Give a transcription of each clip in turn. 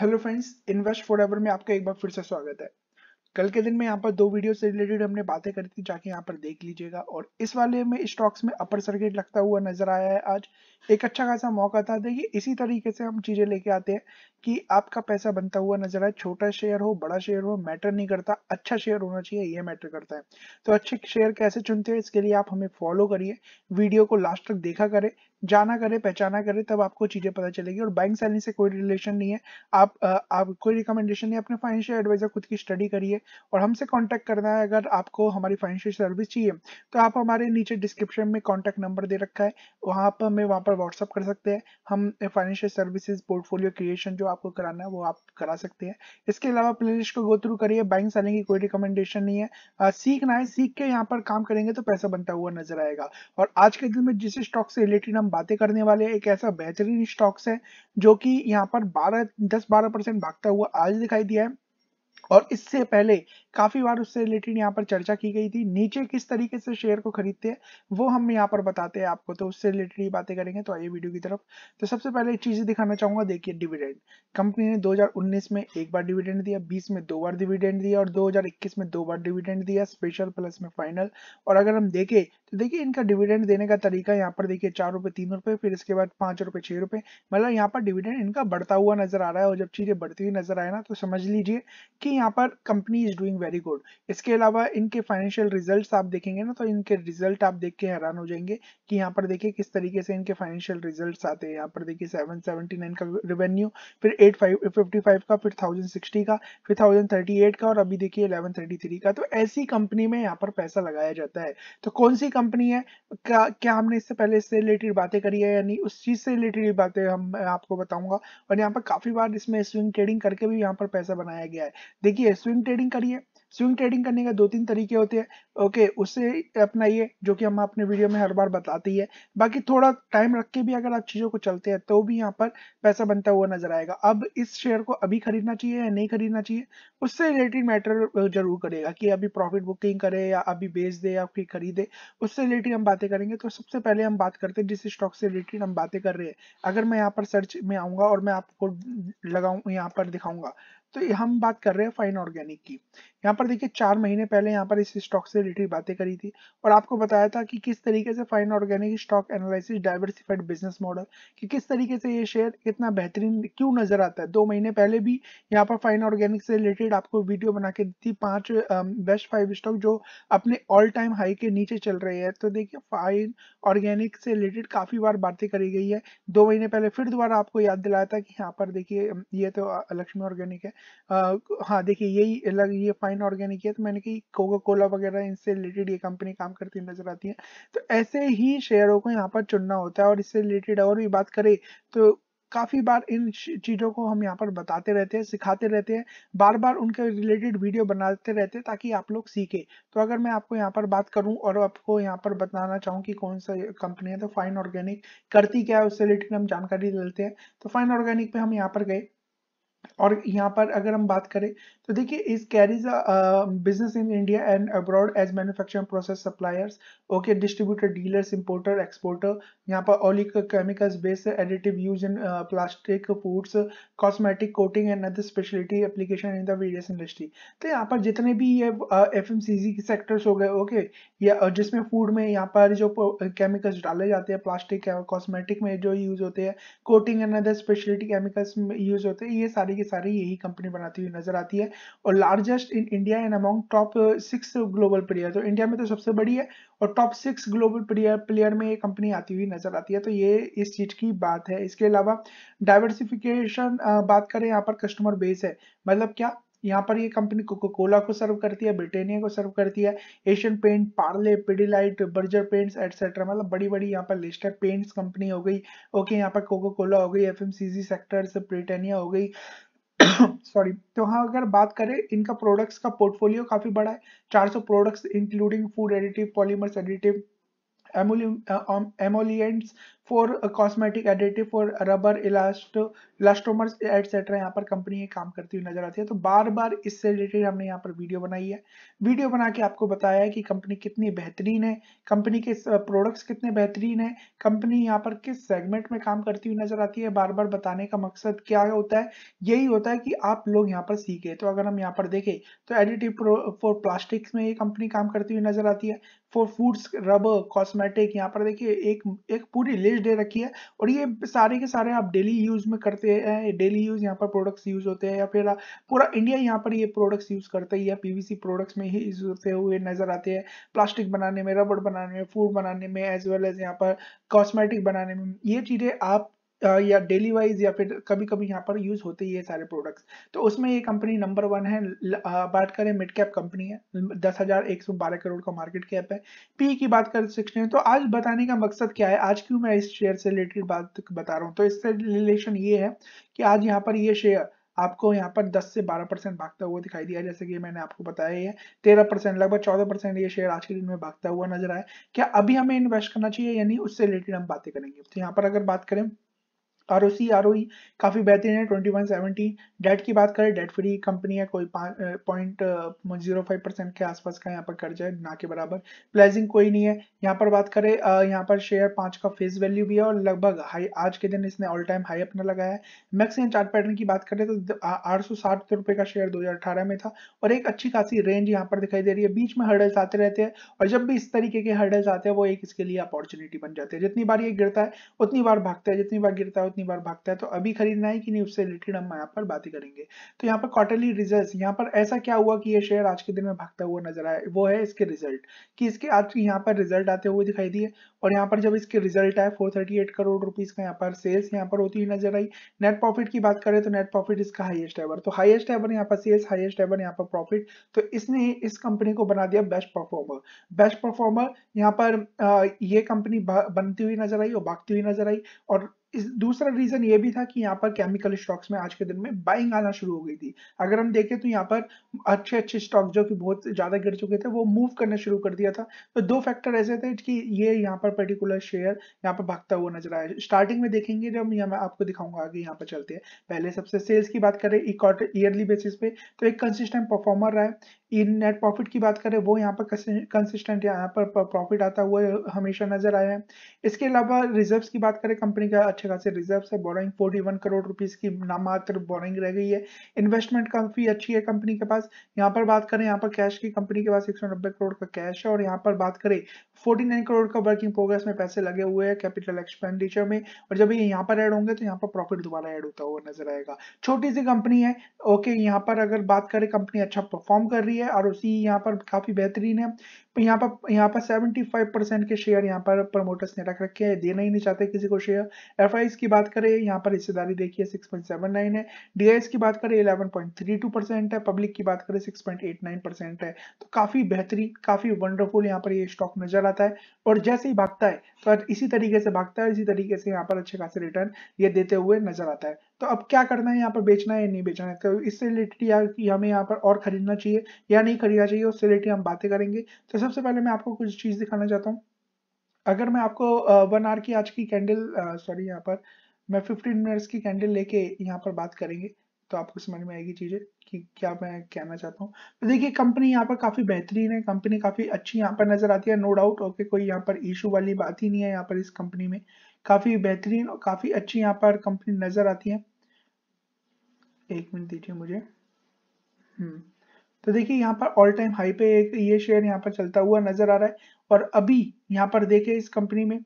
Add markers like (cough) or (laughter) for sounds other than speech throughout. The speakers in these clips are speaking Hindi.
hello friends invest for ever में आपका एक बार फिर से स्वागत है कल के दिन में यहाँ पर दो वीडियो से रिलेटेड हमने बातें करी थी जाके यहाँ पर देख लीजिएगा और इस वाले में स्टॉक्स में अपर सर्किट लगता हुआ नजर आया है आज एक अच्छा खासा मौका था देखिए इसी तरीके से हम चीज़ें लेके आते हैं कि आपका पैसा बनता हुआ नजर आए छोटा शेयर हो बड़ा शेयर हो मैटर नहीं करता अच्छा शेयर होना चाहिए ये मैटर करता है तो अच्छे शेयर कैसे चुनते हैं इसके लिए आप हमें फॉलो करिए वीडियो को लास्ट तक देखा करें जाना करें पहचाना करें तब आपको चीज़ें पता चलेगी और बैंक सैलरी से कोई रिलेशन नहीं है आप आ, आप कोई रिकमेंडेशन नहीं अपने फाइनेंशियल एडवाइजर खुद की स्टडी करिए और हमसे कांटेक्ट करना है अगर आपको हमारी फाइनेंशियल सर्विस चाहिए तो आप हमारे नीचे डिस्क्रिप्शन में कॉन्टेक्ट नंबर दे रखा है वहां पर हमें वहाँ पर व्हाट्सअप कर सकते हैं हम फाइनेंशियल सर्विसेज पोर्टफोलियो क्रिएशन जो आपको कराना है वो आप करा सकते हैं इसके अलावा प्लेलिस्ट को गो थ्रू करिए बैंक सेलिंग की कोई रिकमेंडेशन नहीं है आ, सीखना है सीख के यहाँ पर काम करेंगे तो पैसा बनता हुआ नजर आएगा और आज के दिन में जिस स्टॉक से रिलेटेड हम बातें करने वाले हैं एक ऐसा बेहतरीन स्टॉक्स है जो कि यहाँ पर बारह दस बारह परसेंट भागता हुआ आज दिखाई दिया है और इससे पहले काफी बार उससे रिलेटेड यहाँ पर चर्चा की गई थी नीचे किस तरीके से शेयर को खरीदते हैं वो हम यहाँ पर बताते हैं आपको तो उससे रिलेटेड ही बातें करेंगे तो आइए वीडियो की तरफ तो सबसे पहले चीजें दिखाना चाहूंगा देखिए डिविडेंड कंपनी ने 2019 में एक बार डिविडेंड दिया बीस में दो बार डिविडेंड दिया और दो में दो बार डिविडेंड दिया स्पेशल प्लस में फाइनल और अगर हम देखे तो देखिये इनका डिविडेंड देने का तरीका यहाँ पर देखिए चार रुपए तीन रुपए फिर इसके बाद पांच रुपए छह रुपए मतलब यहाँ पर डिविडेंड इनका बढ़ता हुआ नजर आ रहा है और जब चीजें बढ़ती हुई नजर आए ना तो समझ लीजिए कि यहाँ पर company is doing very good इसके अलावा इनके फाइनेंशियल रिजल्ट्स आप देखेंगे ना तो इनके रिजल्ट आप देख के हैरान हो जाएंगे कि यहाँ पर देखिए किस तरीके से इनके फाइनेंशियल रिजल्ट्स आते हैं यहाँ पर देखिए 779 का रेवेन्यू फिर 855 का फिर 1060 का फिर 1038 का और अभी देखिए 1133 का तो ऐसी कंपनी में यहाँ पर पैसा लगाया जाता है तो कौन सी कंपनी है क्या क्या हमने इससे पहले इससे रिलेटेड बातें करी है यानी उस चीज से रिलेटेड बातें हम आपको बताऊंगा और यहाँ पर काफी बार इसमें स्विंग ट्रेडिंग करके भी यहाँ पर पैसा बनाया गया है देखिए स्विंग ट्रेडिंग करिए स्विंग ट्रेडिंग करने का दो तीन तरीके होते हैं ओके उसे अपनाइए जो कि हम अपने वीडियो में हर बार बताते ही है बाकी थोड़ा टाइम रख के भी अगर आप चीज़ों को चलते हैं तो भी यहाँ पर पैसा बनता हुआ नजर आएगा अब इस शेयर को अभी खरीदना चाहिए या नहीं खरीदना चाहिए उससे रिलेटेड मैटर जरूर करेगा कि अभी प्रॉफिट बुकिंग करे या अभी बेच दे या फिर खरीदे उससे रिलेटेड हम बातें करेंगे तो सबसे पहले हम बात करते हैं जिस स्टॉक से रिलेटेड हम बातें कर रहे हैं अगर मैं यहाँ पर सर्च में आऊंगा और मैं आपको लगाऊ यहाँ पर दिखाऊंगा तो हम बात कर रहे हैं फाइन ऑर्गेनिक की यहाँ पर देखिए चार महीने पहले यहाँ पर इस स्टॉक से रिलेटेड बातें करी थी और आपको बताया था कि किस तरीके से Fine Organic stock analysis diversified business model कि किस तरीके से ये शेयर इतना बेहतरीन क्यों नजर आता है दो महीने पहले भी यहाँ पर फाइन ऑर्गेनिक से रिलेटेड आपको वीडियो बना के दी थी पांच बेस्ट फाइव स्टॉक जो अपने ऑल टाइम हाई के नीचे चल रहे हैं तो देखिये फाइन ऑर्गेनिक से रिलेटेड काफी बार बातें करी गई है दो महीने पहले फिर दोबारा आपको याद दिलाया था कि यहाँ पर देखिए ये तो लक्ष्मी ऑर्गेनिक है हाँ देखिए यही अलग ये फाइन ऑर्गेनिक है तो मैंने कि कोका कोला वगैरह इनसे रिलेटेड ये कंपनी काम करती नजर आती है तो ऐसे ही शेयरों को यहाँ पर चुनना होता है और इससे रिलेटेड और भी बात करें तो काफ़ी बार इन चीज़ों को हम यहाँ पर बताते रहते हैं सिखाते रहते हैं बार बार उनके रिलेटेड वीडियो बनाते रहते हैं ताकि आप लोग सीखे तो अगर मैं आपको यहाँ पर बात करूँ और आपको यहाँ पर बताना चाहूँ कि कौन सा कंपनी है तो फाइन ऑर्गेनिक करती क्या है उससे रिलेटेड हम जानकारी लेते हैं तो फाइन ऑर्गेनिक पे हम यहाँ पर गए और यहाँ पर अगर हम बात करें तो देखिए इस carries business in India and abroad as manufacturing process suppliers okay distributor dealers importer exporter यहाँ पर oleic chemicals based additive use in plastic foods cosmetic coating and other speciality application in the various industry तो यहाँ पर जितने भी ये F M C G sectors हो गए ओके या uh, जिसमें फूड में यहाँ पर जो केमिकल्स uh, डाले जाते हैं प्लास्टिक कॉस्मेटिक में जो यूज होते हैं coating and other speciality chemicals use होते हैं ये सारी सारी की सारी यही कंपनी बनाती हुई नजर आती है और largest in India and among top six global player तो इंडिया में तो सबसे बड़ी है और top six global player player में ये कंपनी आती हुई नजर आती है तो ये इस चीज की बात है इसके अलावा डाइवर्सिफिकेशन uh, बात करें यहाँ पर कस्टमर बेस है मतलब क्या यहाँ पर ये कंपनी कोको कोला को सर्व करती है ब्रिटेनिया को सर्व करती है Asian paint Parle Pidilite Berger paints et cetera मतलब बड़ी बड़ी यहाँ पर लिस्ट है पेंट्स कंपनी हो गई ओके यहाँ पर कोको कोला हो गई एफ सेक्टर्स ब्रिटेनिया हो गई सॉरी (coughs) तो हाँ अगर बात करें इनका प्रोडक्ट्स का पोर्टफोलियो काफी बड़ा है 400 products including food additive polymers additive emollients for cosmetic additive for rubber elast elastomers et cetera यहाँ पर कंपनी ये काम करती हुई नजर आती है तो बार बार इससे रिलेटेड हमने यहाँ पर वीडियो बनाई है वीडियो बना के आपको बताया है कि कंपनी कितनी बेहतरीन है कंपनी के प्रोडक्ट्स कितने बेहतरीन है कंपनी यहाँ पर किस सेगमेंट में काम करती हुई नजर आती है बार बार बताने का मकसद क्या होता है यही होता है कि आप लोग यहाँ पर सीखे तो अगर हम यहाँ पर देखें तो एडिटिव फॉर प्लास्टिक्स में ये कंपनी काम करती हुई नजर आती है फॉर फूड्स रबर कॉस्मेटिक यहाँ पर देखिए एक एक पूरी लिस्ट एवरेज दे रखी है और ये सारे के सारे आप डेली यूज में करते हैं डेली यूज यहाँ पर प्रोडक्ट्स यूज होते हैं या फिर पूरा इंडिया यहाँ पर ये प्रोडक्ट्स यूज करते हैं या पीवीसी प्रोडक्ट्स में ही यूज होते हुए नजर आते हैं प्लास्टिक बनाने में रबड़ बनाने में फूड बनाने में एज वेल एज यहाँ पर कॉस्मेटिक बनाने में ये चीजें आप या डेली वाइज या फिर कभी कभी यहाँ पर यूज होते ही है सारे प्रोडक्ट्स तो उसमें ये कंपनी नंबर वन है बात करें मिड कैप कंपनी है दस हजार एक सौ बारह करोड़ का मार्केट कैप है पी की बात कर सकते हैं तो आज बताने का मकसद क्या है आज क्यों मैं इस शेयर से रिलेटेड बात बता रहा हूँ तो इससे रिलेशन ये है कि आज यहाँ पर ये शेयर आपको यहाँ पर 10 से 12 परसेंट भागता हुआ दिखाई दिया जैसे कि मैंने आपको बताया है तेरह परसेंट लगभग चौदह परसेंट ये शेयर आज के दिन में भागता हुआ नजर आया क्या अभी हमें इन्वेस्ट करना चाहिए यानी उससे रिलेटेड हम बातें करेंगे तो यहाँ पर अगर बात करें R O C R O E e काफ़ी बेहतरीन है ट्वेंटी वन सेवेंटी डेट की बात करें डेट फ्री कंपनी है कोई पॉइंट जीरो फाइव परसेंट के आसपास का यहाँ पर कर्ज है ना के बराबर प्लेजिंग कोई नहीं है यहाँ पर बात करें यहाँ पर शेयर पाँच का फेस वैल्यू भी है और लगभग हाई आज के दिन इसने ऑल टाइम हाई अपना लगाया है मैक्सिमम चार्ट पैटर्न की बात करें तो आठ सौ साठ रुपये का शेयर दो हज़ार अठारह में था और एक अच्छी खासी रेंज यहाँ पर दिखाई दे रही है बीच में हर्डल्स आते रहते हैं और जब भी इस तरीके के हर्डल्स आते हैं वो एक इसके लिए अपॉर्चुनिटी बन जाते हैं जितनी बार ये गिरता है उतनी बार भागता है जितनी बार गिरता है कितनी बार भागता है तो अभी खरीदना है कि नहीं उससे रिलेटेड हम यहाँ पर बातें करेंगे तो यहाँ पर क्वार्टरली रिजल्ट यहाँ पर ऐसा क्या हुआ कि ये शेयर आज के दिन में भागता हुआ नजर आया वो है इसके रिजल्ट कि इसके आज यहाँ पर रिजल्ट आते हुए दिखाई दिए और यहाँ पर जब इसके रिजल्ट आए फोर करोड़ रुपीज का यहाँ पर सेल्स यहाँ पर होती हुई नजर आई नेट प्रॉफिट की बात करें तो नेट प्रॉफिट इसका हाइएस्ट एवर तो हाइएस्ट एवर यहाँ पर सेल्स हाइएस्ट एवर यहाँ पर प्रॉफिट तो इसने इस कंपनी को बना दिया बेस्ट परफॉर्मर बेस्ट परफॉर्मर यहाँ पर ये कंपनी बनती हुई नजर आई और भागती हुई नजर आई और दूसरा रीजन ये भी था कि यहाँ पर केमिकल स्टॉक्स में आज के दिन में बाइंग आना शुरू हो गई थी अगर हम देखें तो यहाँ पर अच्छे अच्छे स्टॉक जो कि बहुत ज्यादा गिर चुके थे वो मूव करना शुरू कर दिया था तो दो फैक्टर ऐसे थे कि ये यहाँ पर पर्टिकुलर शेयर यहाँ पर भागता हुआ नजर आया स्टार्टिंग में देखेंगे जब यहाँ मैं आपको दिखाऊंगा आगे यहाँ पर चलते हैं पहले सबसे सेल्स की बात करें ईयरली बेसिस पे तो एक कंसिस्टेंट परफॉर्मर रहा है इन नेट प्रॉफिट की बात करें वो यहाँ पर कंसिस्टेंट यहाँ पर प्रॉफिट आता हुआ हमेशा नजर आया है इसके अलावा रिजर्व्स की बात करें कंपनी का अच्छे खासे रिजर्व्स है बोरिंग 41 करोड़ रुपीस की नामात्र बोरिंग रह गई है इन्वेस्टमेंट काफी अच्छी है कंपनी के पास यहाँ पर बात करें यहाँ पर कैश की कंपनी के पास एक करोड़ का कैश है और यहाँ पर बात करें 49 करोड़ का वर्किंग प्रोग्रेस में पैसे लगे हुए हैं कैपिटल एक्सपेंडिचर में और जब ये यहाँ पर ऐड होंगे तो यहाँ पर प्रॉफिट दोबारा ऐड होता हुआ नजर आएगा छोटी सी कंपनी है ओके यहाँ पर अगर बात करें कंपनी अच्छा परफॉर्म कर रही है और उसी यहाँ पर काफी बेहतरीन है यहाँ पर यहाँ पर फाइव परसेंट के शेयर यहाँ पर प्रमोटर्स ने रख रखे हैं देना ही नहीं चाहते किसी को शेयर एफ की बात करें यहाँ पर हिस्सेदारी देखिए नाइन है डी की बात करें टू परसेंट है पब्लिक की बात करें नाइन परसेंट है तो काफी बेहतरीन काफी वंडरफुल यहाँ पर ये स्टॉक नजर चलाता है और जैसे ही भागता है तो इसी तरीके से भागता है इसी तरीके से यहाँ पर अच्छे खासे रिटर्न ये देते हुए नजर आता है तो अब क्या करना है यहाँ पर बेचना है या नहीं बेचना है तो इससे रिलेटेड हमें यहाँ पर और खरीदना चाहिए या नहीं खरीदना चाहिए उससे रिलेटेड हम बातें करेंगे तो सबसे पहले मैं आपको कुछ चीज़ दिखाना चाहता हूँ अगर मैं आपको वन आर की आज की कैंडल सॉरी यहाँ पर मैं फिफ्टीन मिनट्स की कैंडल लेके यहाँ पर बात करेंगे तो आपको समझ में आएगी चीज़ें कि क्या मैं कहना चाहता हूँ तो देखिए कंपनी यहाँ पर काफ़ी बेहतरीन है कंपनी काफ़ी अच्छी यहाँ पर नज़र आती है नो डाउट ओके कोई यहाँ पर इशू वाली बात ही नहीं है यहाँ पर इस कंपनी में काफ़ी बेहतरीन और काफ़ी अच्छी यहाँ पर कंपनी नज़र आती है एक मिनट दीजिए मुझे हम्म, तो देखिए यहाँ पर ऑल टाइम हाई पे एक ये शेयर यहाँ पर चलता हुआ नजर आ रहा है और अभी यहाँ पर देखे इस कंपनी में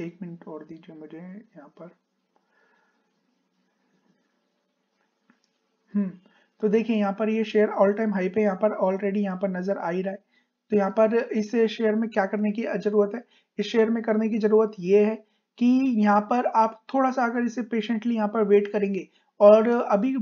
एक मिनट और दीजिए मुझे यहाँ पर हम्म, तो देखिए यहाँ पर ये शेयर ऑल टाइम हाई पे यहाँ पर ऑलरेडी यहाँ पर नजर आ ही रहा है तो यहाँ पर इस शेयर में क्या करने की जरूरत है इस शेयर में करने की जरूरत ये है कि यहाँ पर आप थोड़ा सा अगर इसे पेशेंटली यहाँ पर वेट करेंगे और अभी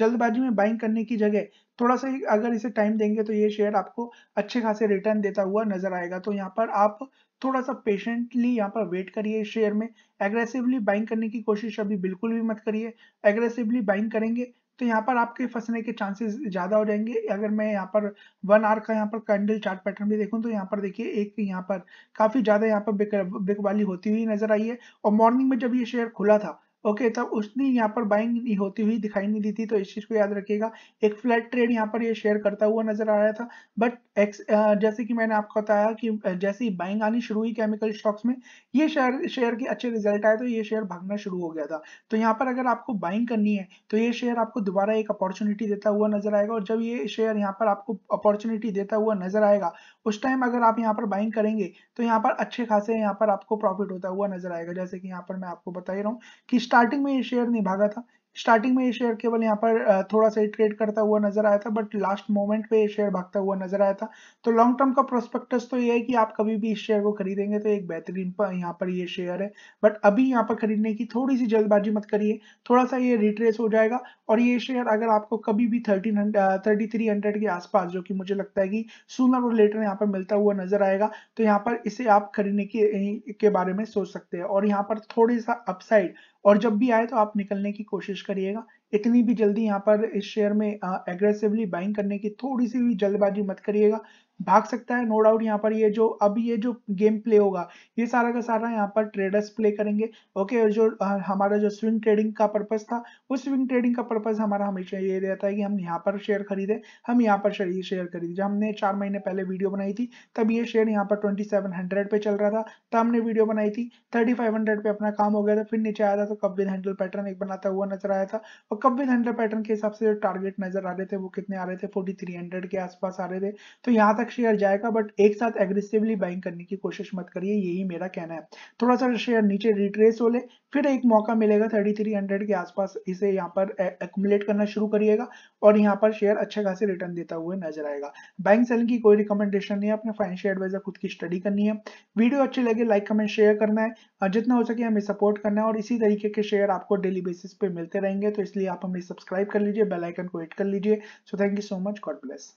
जल्दबाजी में बाइंग करने की जगह थोड़ा सा अगर इसे टाइम देंगे तो ये शेयर आपको अच्छे खासे रिटर्न देता हुआ नजर आएगा तो यहाँ पर आप थोड़ा सा पेशेंटली यहाँ पर वेट करिए इस शेयर में एग्रेसिवली बाइंग करने की कोशिश अभी बिल्कुल भी मत करिए एग्रेसिवली बाइंग करेंगे तो यहाँ पर आपके फंसने के चांसेस ज़्यादा हो जाएंगे अगर मैं यहाँ पर वन आर का यहाँ पर कैंडल चार्ट पैटर्न भी देखूँ तो यहाँ पर देखिए एक यहाँ पर काफ़ी ज़्यादा यहाँ पर बिक बिकवाली होती हुई नजर आई है और मॉर्निंग में जब ये शेयर खुला था ओके तब उसने यहाँ पर बाइंग नहीं होती हुई दिखाई नहीं दी थी तो इस चीज को याद रखिएगा एक फ्लैट ट्रेड यहाँ पर ये शेयर करता हुआ नजर आ रहा था बट एक्स जैसे कि मैंने आपको बताया कि जैसे ही बाइंग आनी शुरू हुई केमिकल स्टॉक्स में ये शेयर शेयर के अच्छे रिजल्ट आए तो ये शेयर भागना शुरू हो गया था तो यहाँ पर अगर आपको बाइंग करनी है तो ये शेयर आपको दोबारा एक अपॉर्चुनिटी देता हुआ नजर आएगा और जब ये शेयर यहाँ पर आपको अपॉर्चुनिटी देता हुआ नजर आएगा उस टाइम अगर आप यहाँ पर बाइंग करेंगे तो यहाँ पर अच्छे खासे यहाँ पर आपको प्रॉफिट होता हुआ नजर आएगा जैसे कि यहाँ पर मैं आपको बता ही रहा हूँ कि स्टार्टिंग में ये शेयर नहीं भागा था स्टार्टिंग में ये शेयर केवल यहाँ पर थोड़ा सा ट्रेड करता हुआ नजर आया था बट लास्ट मोमेंट पे ये शेयर भागता हुआ नजर आया था तो लॉन्ग टर्म का प्रोस्पेक्टस तो ये है कि आप कभी भी इस शेयर को खरीदेंगे तो एक बेहतरीन पर यहाँ पर ये शेयर है बट अभी यहाँ पर खरीदने की थोड़ी सी जल्दबाजी मत करिए थोड़ा सा ये रिट्रेस हो जाएगा और ये शेयर अगर आपको कभी भी थर्टीन थर्टी हंड्रेड के आसपास जो कि मुझे लगता है कि सूनर और लेटर यहाँ पर मिलता हुआ नजर आएगा तो यहाँ पर इसे आप खरीदने के बारे में सोच सकते हैं और यहाँ पर थोड़ी सा अपसाइड और जब भी आए तो आप निकलने की कोशिश करिएगा इतनी भी जल्दी यहाँ पर इस शेयर में एग्रेसिवली बाइंग करने की थोड़ी सी भी जल्दबाजी मत करिएगा भाग सकता है नो डाउट यहाँ पर ये जो अब ये जो गेम प्ले होगा ये सारा का सारा यहाँ पर ट्रेडर्स प्ले करेंगे ओके और जो आ, हाँ, हमारा जो स्विंग ट्रेडिंग का पर्पज था वो स्विंग ट्रेडिंग का पर्पज हमारा हमेशा ये रहता है कि हम यहाँ पर शेयर खरीदे हम यहाँ पर शेयर खरीदे जब हमने चार महीने पहले वीडियो बनाई थी तब ये शेयर यहाँ पर ट्वेंटी पे चल रहा था तब हमने वीडियो बनाई थी थर्टी पे अपना काम हो गया था फिर नीचे आया था तो कब विद हैंडल पैटर्न एक बनाता हुआ नजर आया था और कब विद हैंडल पैटर्न के हिसाब से जो टारगेट नजर आ रहे थे वो कितने आ रहे थे फोर्टी के आसपास आ रहे थे तो यहाँ तक शेयर जाएगा बट एक साथ एग्रेसिवली बाइंग करने की कोशिश मत करिए यही मेरा कहना है थोड़ा सा शेयर नीचे रिट्रेस हो ले फिर एक मौका मिलेगा 3300 के आसपास इसे यहाँ पर एकुमुलेट करना शुरू करिएगा और यहाँ पर शेयर अच्छे खासे रिटर्न देता हुए नजर आएगा बैंक सेलिंग की कोई रिकमेंडेशन नहीं है अपने फाइनेंशियल एडवाइजर खुद की स्टडी करनी है वीडियो अच्छी लगे लाइक कमेंट शेयर करना है जितना हो सके हमें सपोर्ट करना है और इसी तरीके के शेयर आपको डेली बेसिस पे मिलते रहेंगे तो इसलिए आप हमें सब्सक्राइब कर लीजिए बेलाइकन को एड कर लीजिए so thank you so much God bless